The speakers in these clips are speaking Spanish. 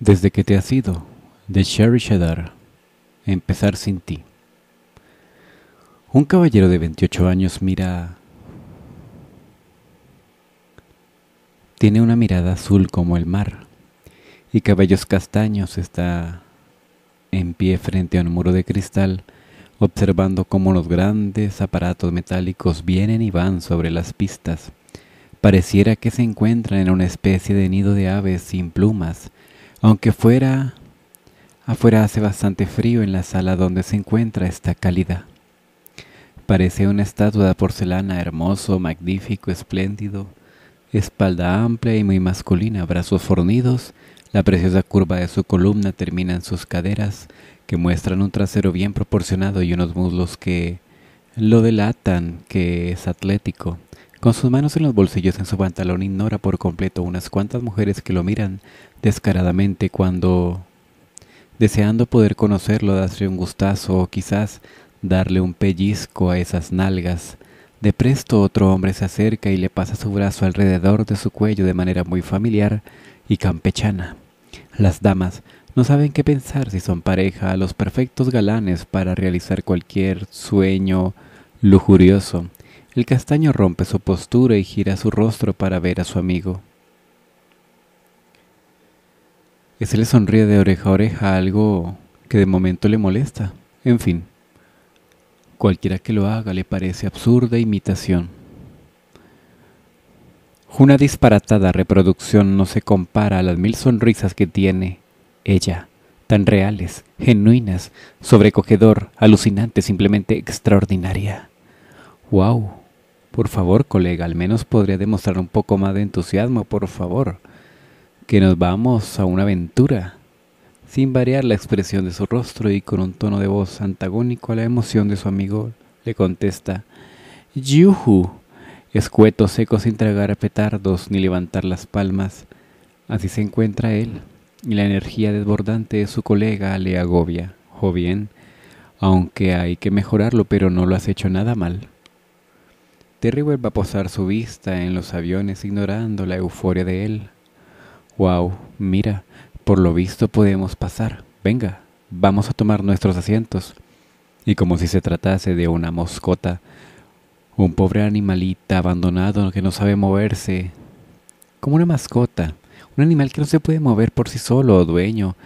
Desde que te has ido, de Sherry Shadar, empezar sin ti. Un caballero de 28 años mira... Tiene una mirada azul como el mar y cabellos castaños está en pie frente a un muro de cristal observando cómo los grandes aparatos metálicos vienen y van sobre las pistas. Pareciera que se encuentra en una especie de nido de aves sin plumas, aunque fuera afuera hace bastante frío en la sala donde se encuentra esta cálida. Parece una estatua de porcelana, hermoso, magnífico, espléndido, espalda amplia y muy masculina, brazos fornidos, la preciosa curva de su columna termina en sus caderas, que muestran un trasero bien proporcionado y unos muslos que lo delatan que es atlético. Con sus manos en los bolsillos en su pantalón ignora por completo unas cuantas mujeres que lo miran descaradamente cuando, deseando poder conocerlo, darse un gustazo o quizás darle un pellizco a esas nalgas. De presto otro hombre se acerca y le pasa su brazo alrededor de su cuello de manera muy familiar y campechana. Las damas no saben qué pensar si son pareja a los perfectos galanes para realizar cualquier sueño lujurioso. El castaño rompe su postura y gira su rostro para ver a su amigo. ese le sonríe de oreja a oreja algo que de momento le molesta. En fin. Cualquiera que lo haga le parece absurda imitación. Una disparatada reproducción no se compara a las mil sonrisas que tiene ella, tan reales, genuinas, sobrecogedor, alucinante, simplemente extraordinaria. ¡Wow! Por favor, colega, al menos podría demostrar un poco más de entusiasmo, por favor, que nos vamos a una aventura sin variar la expresión de su rostro y con un tono de voz antagónico a la emoción de su amigo, le contesta Yuhu, escueto seco sin tragar a petardos ni levantar las palmas. Así se encuentra él, y la energía desbordante de su colega le agobia, o oh, bien, aunque hay que mejorarlo, pero no lo has hecho nada mal. Terry vuelve a posar su vista en los aviones ignorando la euforia de él. Wow, mira, por lo visto podemos pasar. Venga, vamos a tomar nuestros asientos. Y como si se tratase de una moscota, un pobre animalita abandonado que no sabe moverse, como una mascota, un animal que no se puede mover por sí solo o dueño,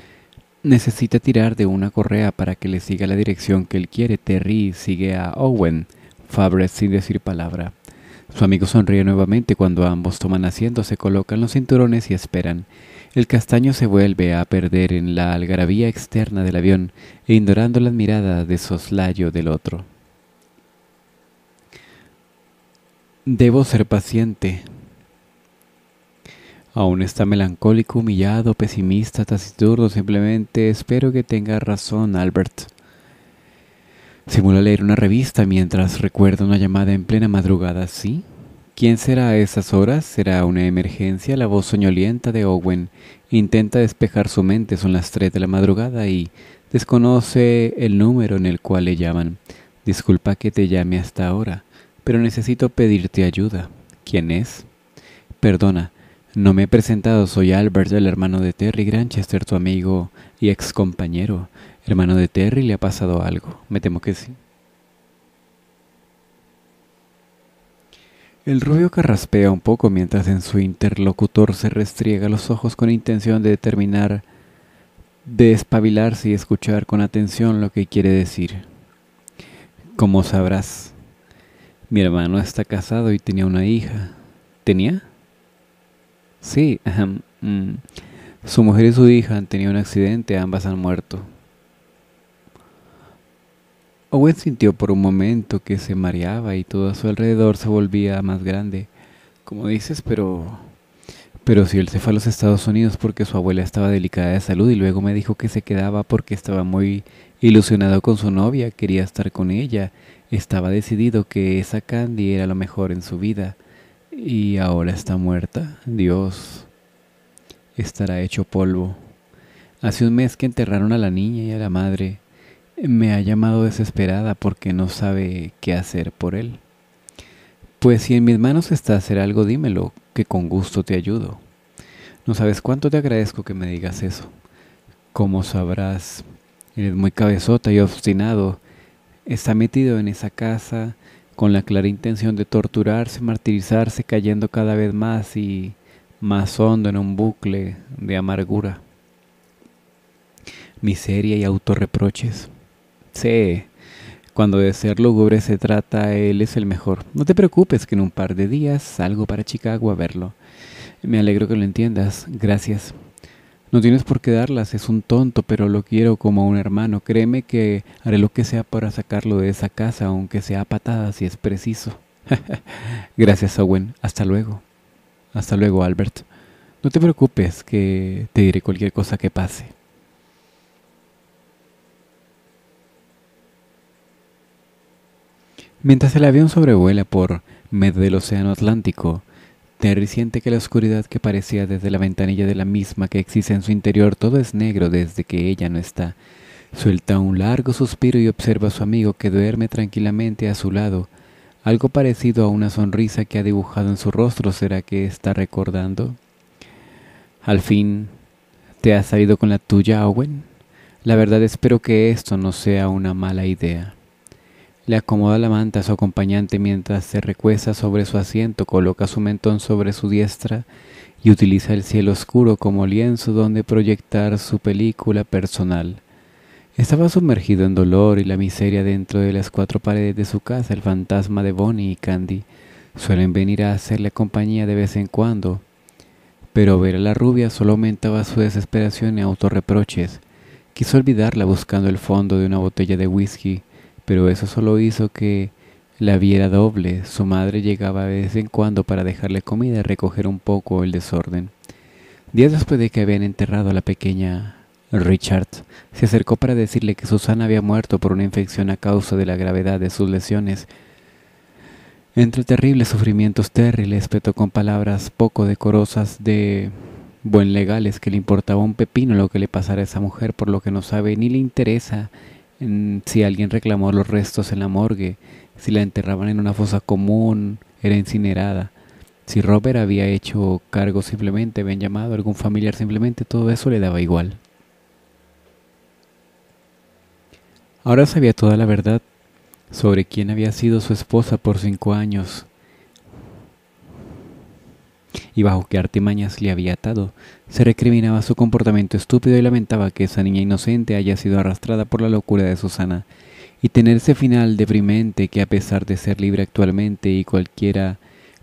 necesita tirar de una correa para que le siga la dirección que él quiere. Terry sigue a Owen, Fabre sin decir palabra. Su amigo sonríe nuevamente cuando ambos toman asiento, se colocan los cinturones y esperan. El castaño se vuelve a perder en la algarabía externa del avión e ignorando la mirada de soslayo del otro. Debo ser paciente. Aún está melancólico, humillado, pesimista, taciturno. Simplemente espero que tenga razón, Albert. Simula leer una revista mientras recuerda una llamada en plena madrugada, ¿sí? ¿Quién será a esas horas? Será una emergencia. La voz soñolienta de Owen intenta despejar su mente. Son las tres de la madrugada y desconoce el número en el cual le llaman. Disculpa que te llame hasta ahora, pero necesito pedirte ayuda. ¿Quién es? Perdona, no me he presentado. Soy Albert, el hermano de Terry Granchester, tu amigo y ex compañero. Hermano de Terry, ¿le ha pasado algo? Me temo que sí. El rubio carraspea un poco mientras en su interlocutor se restriega los ojos con intención de determinar, de espabilarse y escuchar con atención lo que quiere decir. Como sabrás, mi hermano está casado y tenía una hija. ¿Tenía? Sí, mm. su mujer y su hija han tenido un accidente, ambas han muerto. Owen sintió por un momento que se mareaba y todo a su alrededor se volvía más grande. Como dices, pero... Pero si él se fue a los Estados Unidos porque su abuela estaba delicada de salud y luego me dijo que se quedaba porque estaba muy ilusionado con su novia, quería estar con ella, estaba decidido que esa Candy era lo mejor en su vida y ahora está muerta. Dios estará hecho polvo. Hace un mes que enterraron a la niña y a la madre me ha llamado desesperada porque no sabe qué hacer por él. Pues si en mis manos está hacer algo, dímelo, que con gusto te ayudo. No sabes cuánto te agradezco que me digas eso. Como sabrás, eres muy cabezota y obstinado. Está metido en esa casa con la clara intención de torturarse, martirizarse, cayendo cada vez más y más hondo en un bucle de amargura, miseria y autorreproches. Sí, cuando de ser lúgubre se trata, él es el mejor. No te preocupes que en un par de días salgo para Chicago a verlo. Me alegro que lo entiendas. Gracias. No tienes por qué darlas, es un tonto, pero lo quiero como a un hermano. Créeme que haré lo que sea para sacarlo de esa casa, aunque sea a patadas si es preciso. Gracias, Owen. Hasta luego. Hasta luego, Albert. No te preocupes, que te diré cualquier cosa que pase. Mientras el avión sobrevuela por medio del Océano Atlántico, Terry siente que la oscuridad que parecía desde la ventanilla de la misma que existe en su interior todo es negro desde que ella no está. Suelta un largo suspiro y observa a su amigo que duerme tranquilamente a su lado. Algo parecido a una sonrisa que ha dibujado en su rostro será que está recordando. Al fin, ¿te has salido con la tuya, Owen? La verdad espero que esto no sea una mala idea. Le acomoda la manta a su acompañante mientras se recuesta sobre su asiento, coloca su mentón sobre su diestra y utiliza el cielo oscuro como lienzo donde proyectar su película personal. Estaba sumergido en dolor y la miseria dentro de las cuatro paredes de su casa. El fantasma de Bonnie y Candy suelen venir a hacerle compañía de vez en cuando, pero ver a la rubia solo aumentaba su desesperación y autorreproches. Quiso olvidarla buscando el fondo de una botella de whisky pero eso solo hizo que la viera doble. Su madre llegaba de vez en cuando para dejarle comida y recoger un poco el desorden. Días después de que habían enterrado a la pequeña Richard, se acercó para decirle que Susana había muerto por una infección a causa de la gravedad de sus lesiones. Entre terribles sufrimientos, terribles, le con palabras poco decorosas de buen legales que le importaba un pepino lo que le pasara a esa mujer, por lo que no sabe ni le interesa si alguien reclamó los restos en la morgue, si la enterraban en una fosa común, era incinerada. Si Robert había hecho cargo simplemente, habían llamado a algún familiar simplemente, todo eso le daba igual. Ahora sabía toda la verdad sobre quién había sido su esposa por cinco años, y bajo qué artimañas le había atado. Se recriminaba su comportamiento estúpido y lamentaba que esa niña inocente haya sido arrastrada por la locura de Susana. Y tenerse final deprimente que a pesar de ser libre actualmente y cualquiera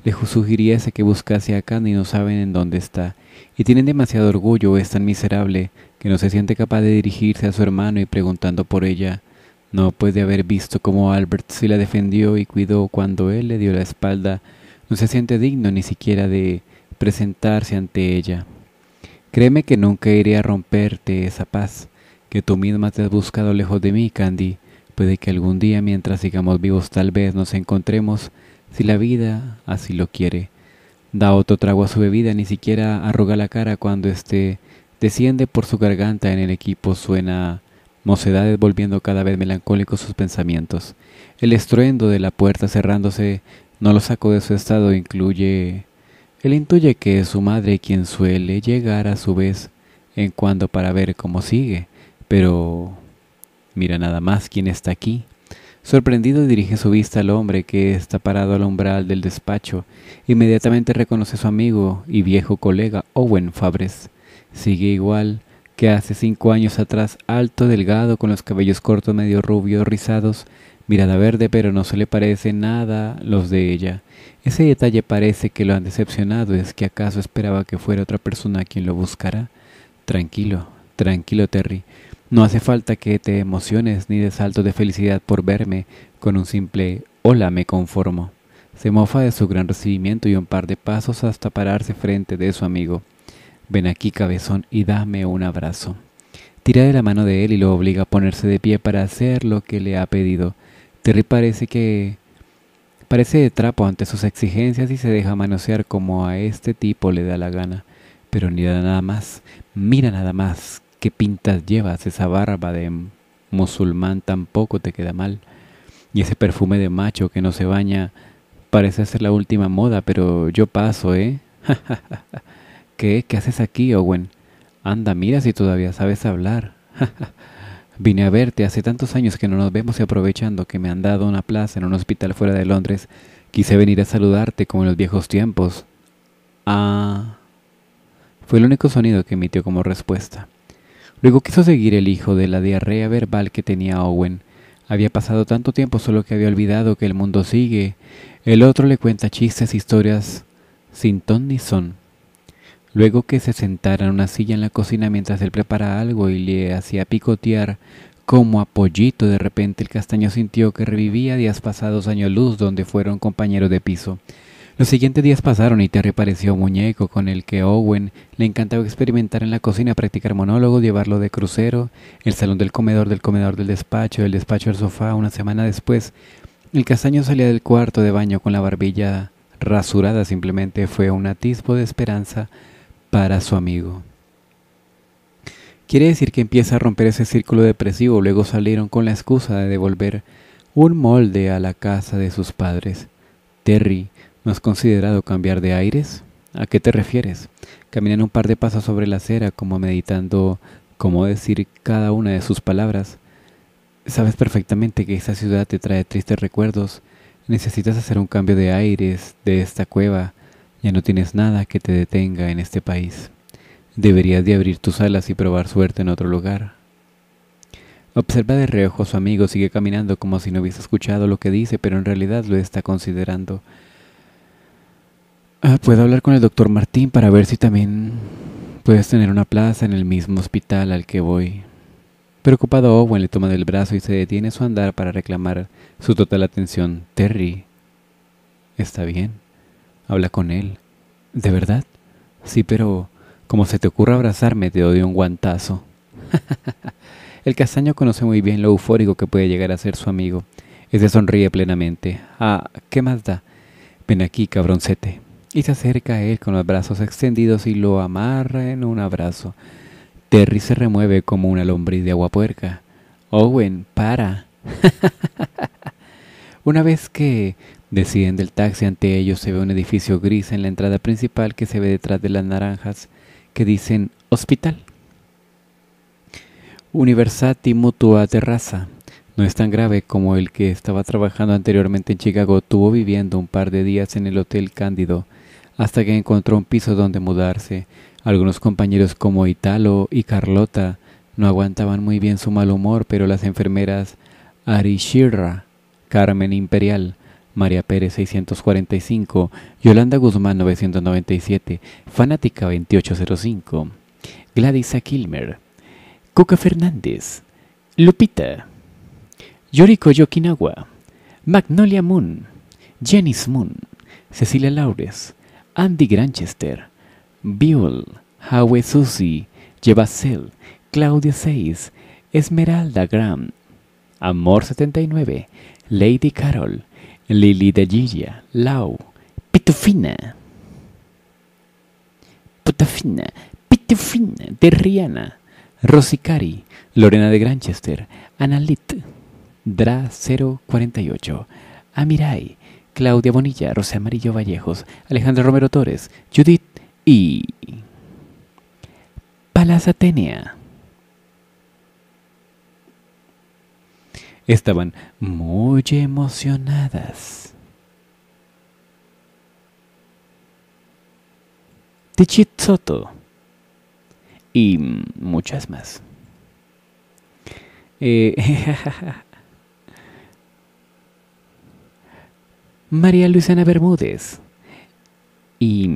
le sugiriese que buscase a Candy, y no saben en dónde está, y tienen demasiado orgullo, es tan miserable, que no se siente capaz de dirigirse a su hermano y preguntando por ella. No puede haber visto cómo Albert se la defendió y cuidó cuando él le dio la espalda. No se siente digno ni siquiera de presentarse ante ella. Créeme que nunca iré a romperte esa paz que tú misma te has buscado lejos de mí, Candy. Puede que algún día, mientras sigamos vivos, tal vez nos encontremos, si la vida así lo quiere. Da otro trago a su bebida, ni siquiera arruga la cara cuando este desciende por su garganta en el equipo suena mocedades volviendo cada vez melancólicos sus pensamientos. El estruendo de la puerta cerrándose no lo sacó de su estado, incluye él intuye que es su madre quien suele llegar a su vez en cuando para ver cómo sigue, pero mira nada más quién está aquí. Sorprendido dirige su vista al hombre que está parado al umbral del despacho. Inmediatamente reconoce a su amigo y viejo colega Owen Fabres. Sigue igual que hace cinco años atrás, alto, delgado, con los cabellos cortos, medio rubios, rizados, mirada verde, pero no se le parece nada los de ella. Ese detalle parece que lo han decepcionado, es que acaso esperaba que fuera otra persona quien lo buscara. Tranquilo, tranquilo, Terry. No hace falta que te emociones ni de salto de felicidad por verme. Con un simple hola me conformo. Se mofa de su gran recibimiento y un par de pasos hasta pararse frente de su amigo. Ven aquí, cabezón, y dame un abrazo. Tira de la mano de él y lo obliga a ponerse de pie para hacer lo que le ha pedido. Terry parece que parece de trapo ante sus exigencias y se deja manosear como a este tipo le da la gana. Pero da nada más, mira nada más qué pintas llevas, esa barba de musulmán tampoco te queda mal. Y ese perfume de macho que no se baña parece ser la última moda, pero yo paso, ¿eh? ¿Qué? ¿Qué haces aquí, Owen? Anda, mira si todavía sabes hablar. Vine a verte, hace tantos años que no nos vemos y aprovechando que me han dado una plaza en un hospital fuera de Londres, quise venir a saludarte como en los viejos tiempos. Ah. Fue el único sonido que emitió como respuesta. Luego quiso seguir el hijo de la diarrea verbal que tenía Owen. Había pasado tanto tiempo solo que había olvidado que el mundo sigue. El otro le cuenta chistes, historias sin ton ni son. Luego que se sentara en una silla en la cocina mientras él preparaba algo y le hacía picotear como a pollito, de repente el castaño sintió que revivía días pasados año luz donde fueron compañeros de piso. Los siguientes días pasaron y Terry pareció un muñeco con el que Owen le encantaba experimentar en la cocina, practicar monólogo, llevarlo de crucero, el salón del comedor, del comedor del despacho, del despacho al sofá. Una semana después, el castaño salía del cuarto de baño con la barbilla rasurada, simplemente fue un atisbo de esperanza para su amigo. Quiere decir que empieza a romper ese círculo depresivo, luego salieron con la excusa de devolver un molde a la casa de sus padres. Terry, ¿no has considerado cambiar de aires? ¿A qué te refieres? Caminan un par de pasos sobre la acera, como meditando cómo decir cada una de sus palabras. Sabes perfectamente que esta ciudad te trae tristes recuerdos. Necesitas hacer un cambio de aires de esta cueva ya no tienes nada que te detenga en este país. Deberías de abrir tus alas y probar suerte en otro lugar. Observa de reojo a su amigo, sigue caminando como si no hubiese escuchado lo que dice, pero en realidad lo está considerando. Ah, puedo hablar con el doctor Martín para ver si también puedes tener una plaza en el mismo hospital al que voy. Preocupado, Owen le toma del brazo y se detiene su andar para reclamar su total atención. Terry, ¿está bien? Habla con él. ¿De verdad? Sí, pero como se te ocurra abrazarme, te doy un guantazo. el castaño conoce muy bien lo eufórico que puede llegar a ser su amigo. se sonríe plenamente. Ah, ¿qué más da? Ven aquí, cabroncete. Y se acerca a él con los brazos extendidos y lo amarra en un abrazo. Terry se remueve como una lombriz de agua puerca. Owen, para. una vez que Deciden del taxi, ante ellos se ve un edificio gris en la entrada principal que se ve detrás de las naranjas que dicen hospital. Universati Mutua Terraza. No es tan grave como el que estaba trabajando anteriormente en Chicago. Tuvo viviendo un par de días en el Hotel Cándido hasta que encontró un piso donde mudarse. Algunos compañeros como Italo y Carlota no aguantaban muy bien su mal humor, pero las enfermeras Arishira, Carmen Imperial, María Pérez 645, Yolanda Guzmán 997, Fanática 2805, Gladys Akilmer, Kilmer, Coca Fernández, Lupita, Yoriko Yokinawa, Magnolia Moon, Janice Moon, Cecilia Laures, Andy Granchester, Beul, Hawe Susi, Jebasel, Claudia Seis, Esmeralda Graham, Amor 79, Lady Carol, Lili de Lau, Pitufina, Putafina, Pitufina, de Rihanna, Rosicari, Lorena de Granchester, Analit, Dra 048, Amirai, Claudia Bonilla, Rosé Amarillo Vallejos, Alejandro Romero Torres, Judith y Palaz Atenea. estaban muy emocionadas. Soto. y muchas más. Eh, María Luciana Bermúdez y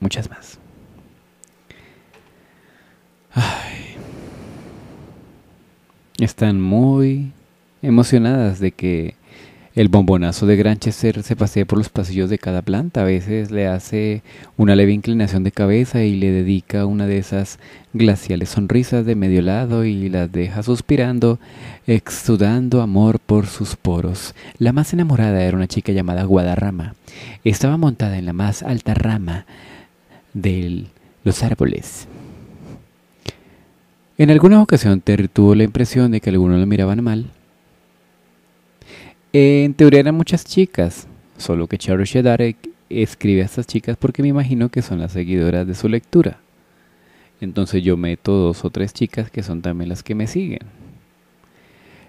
muchas más. están muy emocionadas de que el bombonazo de Granchester se pasee por los pasillos de cada planta. A veces le hace una leve inclinación de cabeza y le dedica una de esas glaciales sonrisas de medio lado y las deja suspirando, exudando amor por sus poros. La más enamorada era una chica llamada Guadarrama. Estaba montada en la más alta rama de los árboles. En alguna ocasión Terry tuvo la impresión de que algunos lo miraban mal en teoría eran muchas chicas, solo que Charles Shedarek escribe a estas chicas porque me imagino que son las seguidoras de su lectura. Entonces yo meto dos o tres chicas que son también las que me siguen.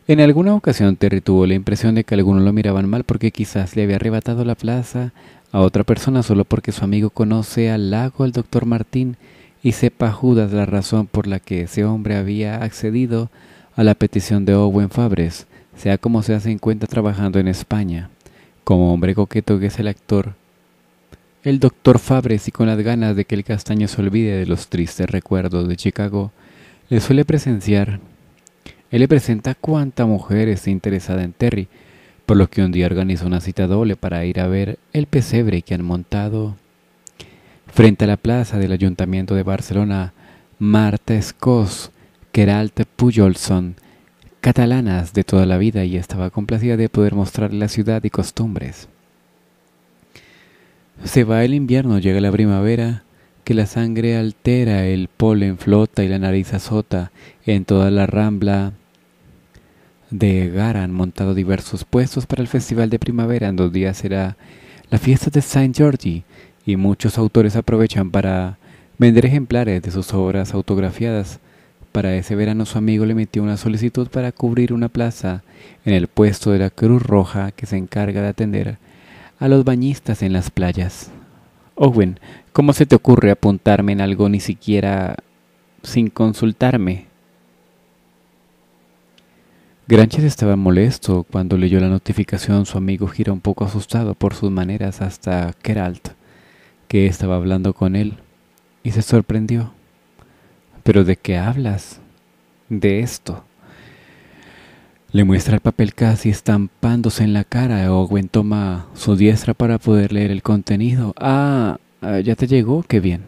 En alguna ocasión Terry tuvo la impresión de que algunos lo miraban mal porque quizás le había arrebatado la plaza a otra persona solo porque su amigo conoce al lago al doctor Martín y sepa Judas la razón por la que ese hombre había accedido a la petición de Owen Fabres sea como sea, se cuenta trabajando en España. Como hombre coqueto que es el actor, el doctor Fabres y con las ganas de que el castaño se olvide de los tristes recuerdos de Chicago, le suele presenciar. Él le presenta cuánta mujer está interesada en Terry, por lo que un día organiza una cita doble para ir a ver el pesebre que han montado frente a la plaza del Ayuntamiento de Barcelona. Marta Scoss, Geralt Pujolson catalanas de toda la vida y estaba complacida de poder mostrar la ciudad y costumbres. Se va el invierno, llega la primavera, que la sangre altera, el polen flota y la nariz azota en toda la rambla. De Gara han montado diversos puestos para el festival de primavera. En dos días será la fiesta de Saint Georgi y muchos autores aprovechan para vender ejemplares de sus obras autografiadas para ese verano su amigo le metió una solicitud para cubrir una plaza en el puesto de la Cruz Roja que se encarga de atender a los bañistas en las playas. Owen, ¿cómo se te ocurre apuntarme en algo ni siquiera sin consultarme? Granches estaba molesto cuando leyó la notificación. Su amigo gira un poco asustado por sus maneras hasta Keralt, que estaba hablando con él, y se sorprendió. ¿Pero de qué hablas? De esto. Le muestra el papel casi estampándose en la cara. Owen toma su diestra para poder leer el contenido. Ah, ah ya te llegó, qué bien.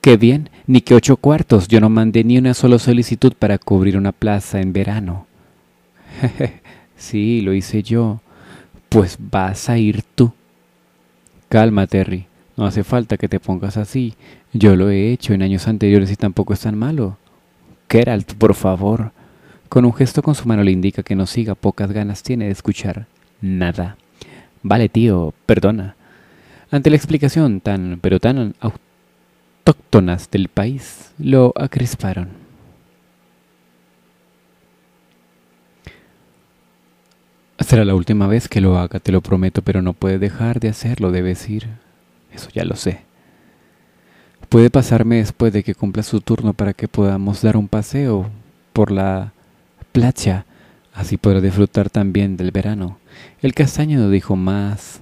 Qué bien, ni que ocho cuartos. Yo no mandé ni una sola solicitud para cubrir una plaza en verano. sí, lo hice yo. Pues vas a ir tú. Calma, Terry. No hace falta que te pongas así. Yo lo he hecho en años anteriores y tampoco es tan malo. Geralt, por favor. Con un gesto con su mano le indica que no siga, pocas ganas tiene de escuchar nada. Vale, tío, perdona. Ante la explicación tan, pero tan autóctonas del país, lo acrisparon. Será la última vez que lo haga, te lo prometo, pero no puede dejar de hacerlo, debes ir. Eso ya lo sé. Puede pasarme después de que cumpla su turno para que podamos dar un paseo por la playa. Así puedo disfrutar también del verano. El castaño no dijo más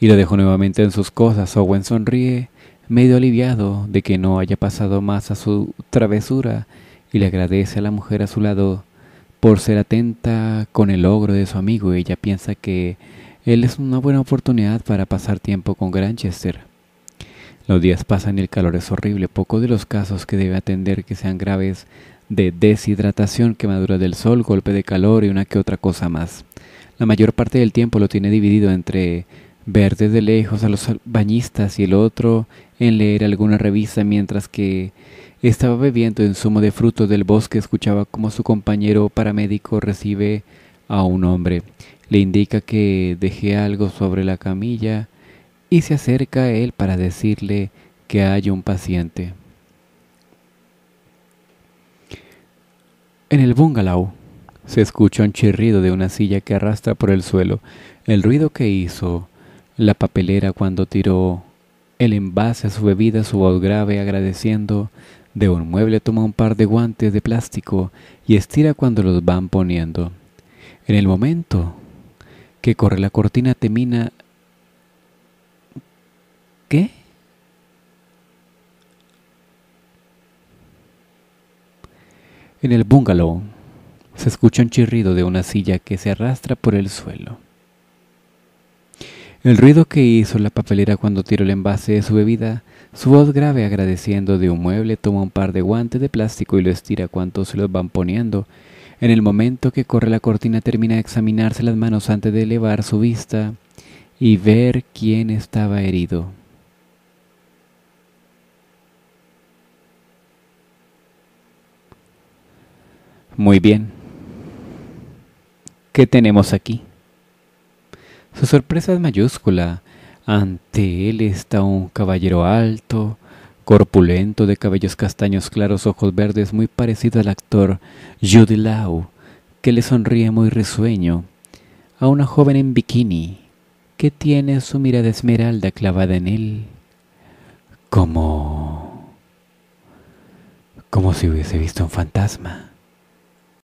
y lo dejó nuevamente en sus cosas. Owen sonríe, medio aliviado de que no haya pasado más a su travesura, y le agradece a la mujer a su lado por ser atenta con el logro de su amigo. Ella piensa que él es una buena oportunidad para pasar tiempo con Granchester. Los días pasan y el calor es horrible. Poco de los casos que debe atender que sean graves de deshidratación, quemadura del sol, golpe de calor y una que otra cosa más. La mayor parte del tiempo lo tiene dividido entre ver desde lejos a los bañistas y el otro en leer alguna revista mientras que estaba bebiendo en zumo de frutos del bosque escuchaba como su compañero paramédico recibe a un hombre. Le indica que deje algo sobre la camilla y se acerca a él para decirle que hay un paciente. En el bungalow se escucha un chirrido de una silla que arrastra por el suelo, el ruido que hizo la papelera cuando tiró el envase a su bebida, su voz grave agradeciendo de un mueble toma un par de guantes de plástico y estira cuando los van poniendo. En el momento que corre la cortina temina. ¿Qué? En el bungalow se escucha un chirrido de una silla que se arrastra por el suelo. El ruido que hizo la papelera cuando tiró el envase de su bebida, su voz grave agradeciendo de un mueble toma un par de guantes de plástico y lo estira cuanto se los van poniendo en el momento que corre la cortina termina de examinarse las manos antes de elevar su vista y ver quién estaba herido. Muy bien. ¿Qué tenemos aquí? Su sorpresa es mayúscula. Ante él está un caballero alto, corpulento de cabellos castaños claros, ojos verdes, muy parecido al actor Judy Lau, que le sonríe muy risueño, a una joven en bikini que tiene su mirada esmeralda clavada en él, como como si hubiese visto un fantasma.